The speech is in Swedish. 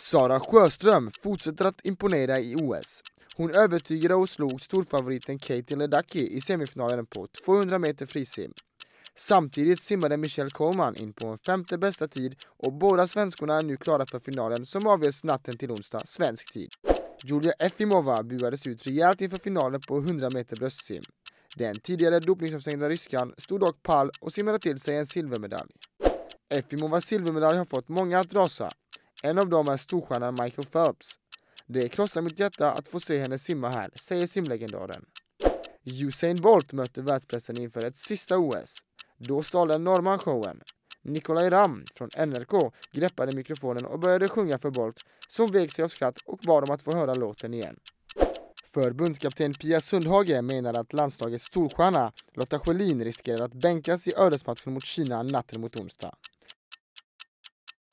Sara Sjöström fortsätter att imponera i OS. Hon övertygade och slog storfavoriten Katie Ledacki i semifinalen på 200 meter frisim. Samtidigt simmade Michelle Coleman in på en femte bästa tid och båda svenskorna är nu klara för finalen som avgörs natten till onsdag svensk tid. Julia Efimova buades ut rejält inför finalen på 100 meter bröstsim. Den tidigare dopningsavstängda ryskan stod dock pall och simmade till sig en silvermedalj. Efimovas silvermedalj har fått många att rasa. En av dem är storstjärnan Michael Phelps. Det krossar mitt hjärta att få se henne simma här, säger simlegendaren. Usain Bolt mötte världspressen inför ett sista OS. Då stal en norrman showen. Nikolaj Ram från NRK greppade mikrofonen och började sjunga för Bolt som vek sig av skratt och bad om att få höra låten igen. Förbundskapten Pia Sundhage menar att landslagets storstjärna Lotta Schelin riskerar att bänkas i ödesmatchen mot Kina natten mot onsdag.